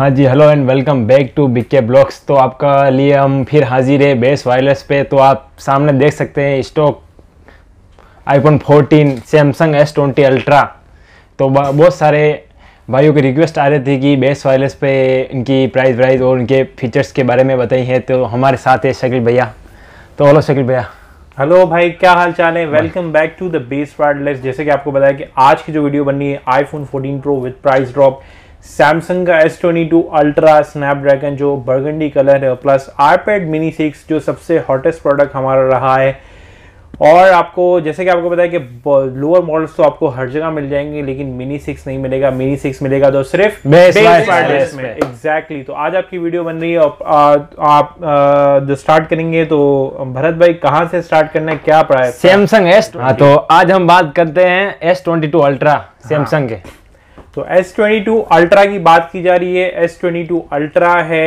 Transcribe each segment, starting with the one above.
हाँ जी hello and welcome back to B K blocks तो आपका लिए हम फिर हाजिर है बेस वायरलेस पे तो आप सामने देख सकते हैं stock iPhone 14 Samsung S twenty ultra तो बहुत सारे भाइयों की रिक्वेस्ट आ रही थी कि बेस वायरलेस पे इनकी प्राइस वाइज और उनके फीचर्स के बारे में बताई है तो हमारे साथ है शकील भैया तो हेलो शकील भैया हेलो भाई क्या हाल चाल है welcome back to the base wireless जैसे कि आपको बताया कि आज की जो वीडियो बननी है iPhone 14 pro with price drop Samsung का S twenty two ultra Snapdragon जो बर्गंडी कलर है प्लस आईपैड मिनी सिक्स जो सबसे हॉटेस्ट प्रोडक्ट हमारा रहा है और आपको जैसे कि आपको पता है कि लोअर मॉडल्स तो आपको हर जगह मिल जाएंगे लेकिन मिनी सिक्स नहीं मिलेगा मिनी सिक्स मिलेगा तो सिर्फ एग्जैक्टली तो आज आपकी वीडियो बन रही है आप जो स्टार्ट करेंगे तो भरत भाई कहाँ से स्टार्ट करना है क्या प्राइस सैमसंग एस हाँ, तो आज हम बात करते हैं S twenty two ultra Samsung के तो S22 अल्ट्रा की बात की जा रही है S22 अल्ट्रा है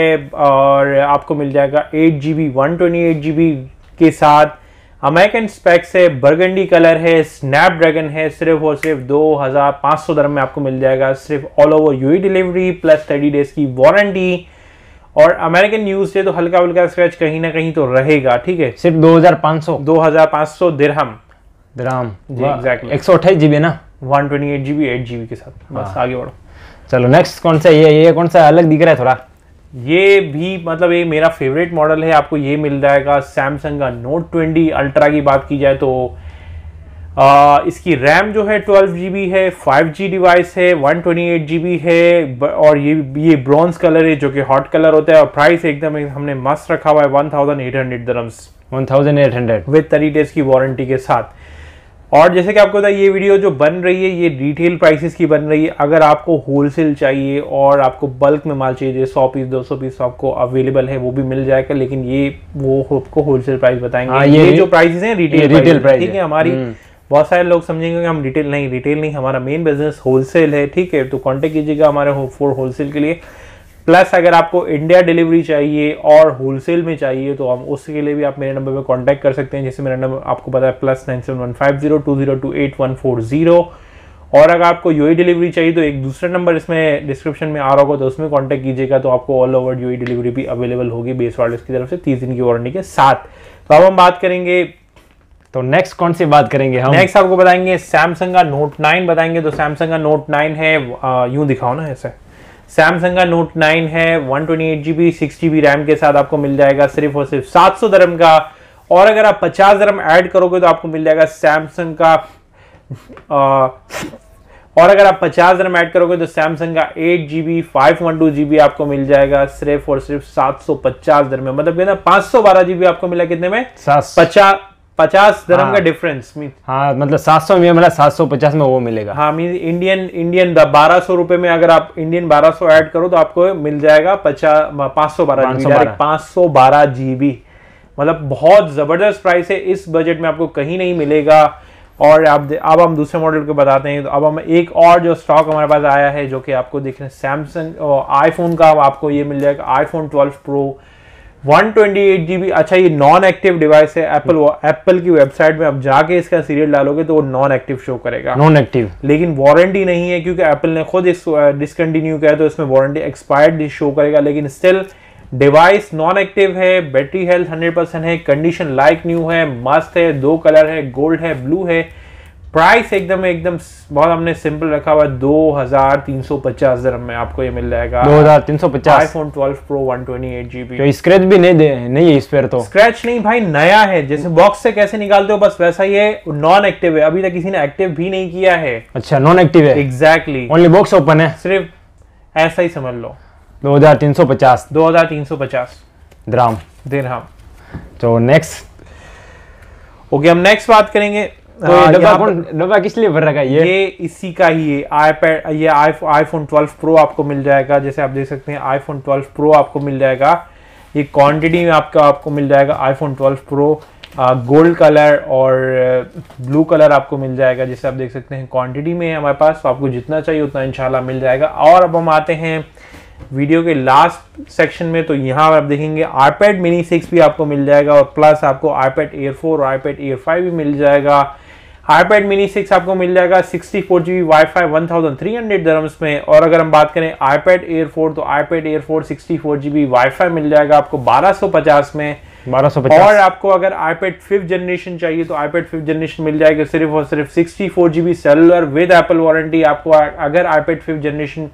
और आपको मिल जाएगा eight G B one twenty eight G B के साथ अमेरिकन स्पेक्स है बर्गंडी कलर है स्नैपड्रैगन है सिर्फ और सिर्फ दो हज़ार सौ में आपको मिल जाएगा सिर्फ all over you delivery plus thirty days की वारंटी और अमेरिकन न्यूज से तो हल्का हल्का स्क्रैच कहीं ना कहीं तो रहेगा ठीक है सिर्फ दो हज़ार पांच सौ दो हज़ार पांच सौ दिरहम दिरहम जी एग्जैक्टली एक सौ अट्ठाईस जीबी ना one twenty eight G B eight G B के साथ बस हाँ। आगे बढ़ो चलो नेक्स्ट कौन सा ये ये कौन सा अलग दिख रहा है थोड़ा ये भी मतलब ये मेरा फेवरेट मॉडल है आपको ये मिल जाएगा सैमसंग का नोट ट्वेंटी अल्ट्रा की बात की जाए तो आ, इसकी रैम जो है ट्वेल्व जी है फाइव जी डिवाइस है वन ट्वेंटी एट जी है और ये ये ब्रॉन्ज कलर है जो कि हॉट कलर होता है और प्राइस एकदम एक हमने मस्त रखा हुआ है one thousand eight hundred dirhams one thousand eight hundred with thirty days की वारंटी के साथ और जैसे कि आपको बताया ये वीडियो जो बन रही है ये रिटेल प्राइसेस की बन रही है अगर आपको होलसेल चाहिए और आपको बल्क में माल चाहिए सौ पीस दो सौ पीस आपको अवेलेबल है वो भी मिल जाएगा लेकिन ये वो आपको होलसेल प्राइस बताएंगे आ, हाँ, ये, ये जो प्राइसेस हैं रिटेल रिटेल प्राइस ठीक है हमारी हम्म। बहुत सारे लोग समझेंगे कि हम रिटेल नहीं रिटेल नहीं हमारा मेन बिजनेस होलसेल है ठीक है तो कॉन्टेक्ट कीजिएगा हमारे फोर होलसेल के लिए प्लस अगर आपको इंडिया डिलीवरी चाहिए और होलसेल में चाहिए तो हम उसके लिए भी आप मेरे नंबर में कांटेक्ट कर सकते हैं जैसे मेरा नंबर आपको पता है plus nine seven one five zero two zero two eight one four zero और अगर आपको यू डिलीवरी e चाहिए तो एक दूसरा नंबर इसमें डिस्क्रिप्शन में आ रहा होगा तो उसमें कॉन्टैक्ट कीजिएगा तो आपको ऑल ओवर यू डिलीवरी भी अवेलेबल होगी बेस वार्डर्स की तरफ से तीस दिन की वारंटी के साथ तो अब हम बात करेंगे तो नेक्स्ट कौन सी बात करेंगे हम नेक्स्ट आपको बताएंगे सैमसंग का नोट नाइन बताएंगे तो सैमसंग का नोट नाइन है यूं दिखाओ ना ऐसे सैमसंग का नोट 9 है one twenty eight G B six G B RAM के साथ आपको मिल जाएगा सिर्फ और सिर्फ सात सौ धर्म का और अगर आप पचास धर्म ऐड करोगे तो आपको मिल जाएगा सैमसंग का आ, और अगर आप पचास धर्म ऐड करोगे तो सैमसंग का eight G B five one two G B आपको मिल जाएगा सिर्फ और सिर्फ सात सौ पचास दरम में मतलब पांच सौ बारह जीबी आपको मिला कितने में पचास पचास धर्म हाँ, का डिफरेंस मीन हाँ मतलब सात सौ मतलब सात सौ पचास में वो मिलेगा हाँ मीन इंडियन इंडियन बारह सौ रुपए में अगर आप इंडियन बारह सौ एड करो तो आपको मिल जाएगा पचास पांच सौ बारह जी पाँच सौ बारह जीबी मतलब बहुत ज़बरदस्त प्राइस है इस बजट में आपको कहीं नहीं मिलेगा और आप अब हम दूसरे मॉडल को बताते हैं तो अब हम एक और जो स्टॉक हमारे पास आया है जो कि आपको देख रहे हैं सैमसंग आईफोन का आपको ये मिल जाएगा iPhone twelve pro one twenty eight G B अच्छा ये नॉन एक्टिव डिवाइस है एप्पल एप्पल hmm. की वेबसाइट में आप जाके इसका सीरियल डालोगे तो वो नॉन एक्टिव शो करेगा नॉन एक्टिव लेकिन वारंटी नहीं है क्योंकि एप्पल ने खुद इस डिसकंटिन्यू किया तो इसमें वारंटी एक्सपायर्ड शो करेगा लेकिन स्टिल डिवाइस नॉन एक्टिव है बैटरी हेल्थ हंड्रेड परसेंट है कंडीशन लाइक न्यू है मस्त है दो कलर है गोल्ड है ब्लू है प्राइस एकदम एकदम बहुत हमने सिंपल रखा हुआ है दो हजार तीन सौ पचास दरम में आपको ये मिल जाएगा दो हजार तीन सौ पचास iPhone twelve pro one twenty eight GB तो स्क्रेच भी नहीं दे नहीं है इस पर तो स्क्रेच नहीं भाई नया है जैसे बॉक्स से कैसे निकालते हो बस वैसा ही है नॉन एक्टिव है अभी तक किसी ने एक्टिव भी नहीं किया है अच्छा नॉन एक्टिव है एग्जैक्टली ओनली बॉक्स ओपन है सिर्फ ऐसा ही समझ लो दो हजार तीन सौ पचास दो हजार तीन सौ पचास द्राम दिरहम तो नेक्स्ट ओके हम नेक्स्ट बात करेंगे डब्बा तो हाँ, किस लिए भर रखा है ये ये इसी का ही है आईपैड ये आईफोन 12 प्रो आपको मिल जाएगा जैसे आप देख सकते हैं आईफोन 12 प्रो आपको मिल जाएगा ये क्वांटिटी में आपका आपको मिल जाएगा आईफोन 12 प्रो गोल्ड कलर और ब्लू कलर आपको मिल जाएगा जैसे आप देख सकते हैं क्वांटिटी में है हमारे पास तो आपको जितना चाहिए उतना इंशाल्लाह मिल जाएगा और अब हम आते हैं वीडियो के लास्ट सेक्शन में तो यहाँ आप देखेंगे आईपैड मिनी सिक्स भी आपको मिल जाएगा और प्लस आपको आईपैड एयर फोर और आईपैड एयर फाइव भी मिल जाएगा आईपैड मिनी सिक्स आपको मिल जाएगा sixty four GB wifi one thousand three hundred दरम्स में और अगर हम बात करें आईपैड एयर फोर तो iPad air four sixty four GB wifi मिल जाएगा आपको बारह सौ पचास में बारह पचास और आपको अगर आईपैड फिफ्थ जनरेशन चाहिए तो आईपैड फिफ्थ जनरेशन मिल जाएगा सिर्फ और सिर्फ sixty four GB seller cellular with Apple warranty आपको अगर iPad fifth generation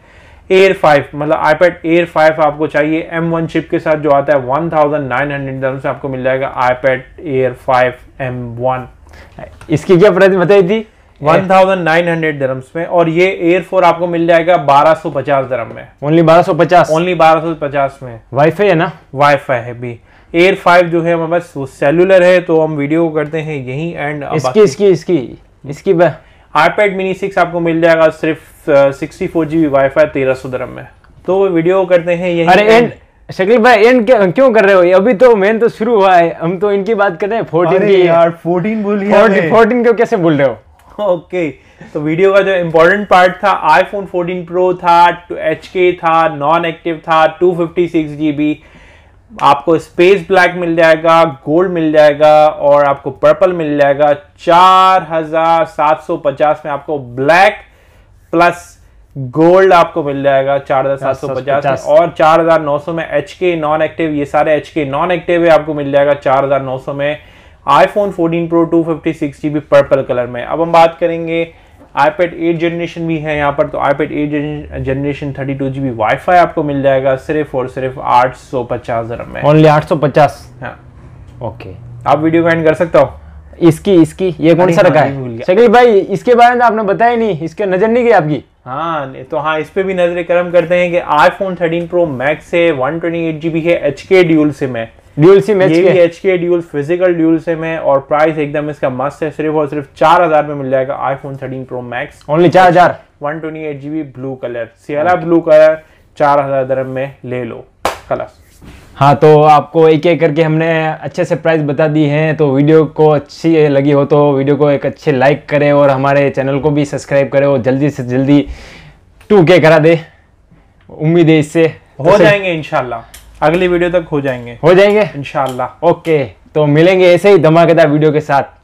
air five मतलब आईपैड एयर फाइव आपको चाहिए एम वन चिप के साथ जो आता है वन थाउजेंड नाइन हंड्रेड आपको मिल जाएगा iPad air five M one इसकी क्या प्राइस बताई थी 1900 dirhams में और ये एयर फोर आपको मिल जाएगा 1250 dirham में ओनली 1250 ओनली 1250 में वाईफाई है ना वाईफाई है भी एयर फाइव जो है हमारे पास वो सेलुलर है तो हम वीडियो करते हैं यही एंड इसकी इसकी इसकी इसकी आईपैड मिनी सिक्स आपको मिल जाएगा सिर्फ sixty four GB wifi तेरह सौ दरम में तो वीडियो करते हैं यही अरे एंड शकील भाई एंड क्यों कर रहे हो अभी तो मेन तो शुरू हुआ है हम तो इनकी बात कर रहे हैं फोर्टीन की यार फोर्टीन भूल गया फोर्टीन को कैसे बोल रहे हो ओके okay. तो वीडियो का जो इम्पोर्टेंट पार्ट था आईफोन 14 प्रो था एच के था नॉन एक्टिव था 256 जीबी आपको स्पेस ब्लैक मिल जाएगा गोल्ड मिल जाएगा और आपको पर्पल मिल जाएगा 4750 में आपको ब्लैक प्लस गोल्ड आपको मिल जाएगा चार हजार सात सौ पचास और चार हजार नौ सौ में एच के नॉन एक्टिव ये सारे एच के नॉन एक्टिव है आपको मिल जाएगा चार हजार नौ सौ में phone fourteen pro G GB purple colour में अब हम बात करेंगे आईपेड एट जनरेशन भी है यहाँ पर तो iPad eight generation thirty B GB fi आपको मिल जाएगा सिर्फ और सिर्फ आठ सौ पचास में ओनली आठ सौ पचास हाँ ओके आप वीडियो का कर सकते हो इसकी इसकी ये कौन सा हाँ, रखा है भाई इसके बारे में तो आपने बताया नहीं इसके नजर नहीं गई आपकी हाँ तो हाँ इस पर भी नजर करम करते हैं कि iPhone thirteen pro max है one twenty eight G B है एच के ड्यूल सिम है dual SIM H K H K dual physical dual SIM है और प्राइस एकदम इसका मस्त है सिर्फ और सिर्फ चार हजार में मिल जाएगा iPhone thirteen pro max only चार हजार one twenty eight G B blue colour sierra blue colour चार हजार दरम में ले लो खलास हाँ तो आपको एक एक करके हमने अच्छे से प्राइस बता दी हैं तो वीडियो को अच्छी लगी हो तो वीडियो को एक अच्छे लाइक करें और हमारे चैनल को भी सब्सक्राइब करें और जल्दी से जल्दी टू के करा दे उम्मीद है इससे तो हो तो जाएंगे इनशाला अगली वीडियो तक हो जाएंगे हो जाएंगे इनशाला ओके तो मिलेंगे ऐसे ही धमाकेदार वीडियो के साथ